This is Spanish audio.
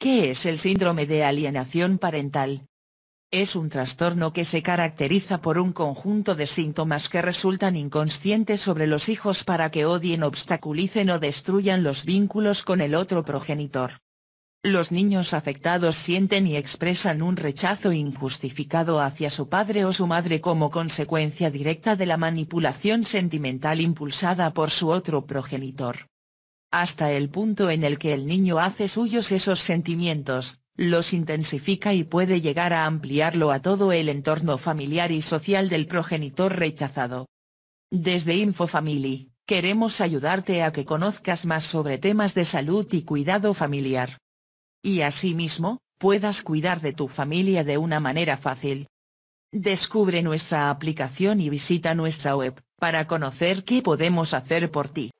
¿Qué es el síndrome de alienación parental? Es un trastorno que se caracteriza por un conjunto de síntomas que resultan inconscientes sobre los hijos para que odien, obstaculicen o destruyan los vínculos con el otro progenitor. Los niños afectados sienten y expresan un rechazo injustificado hacia su padre o su madre como consecuencia directa de la manipulación sentimental impulsada por su otro progenitor hasta el punto en el que el niño hace suyos esos sentimientos, los intensifica y puede llegar a ampliarlo a todo el entorno familiar y social del progenitor rechazado. Desde InfoFamily, queremos ayudarte a que conozcas más sobre temas de salud y cuidado familiar. Y asimismo, puedas cuidar de tu familia de una manera fácil. Descubre nuestra aplicación y visita nuestra web, para conocer qué podemos hacer por ti.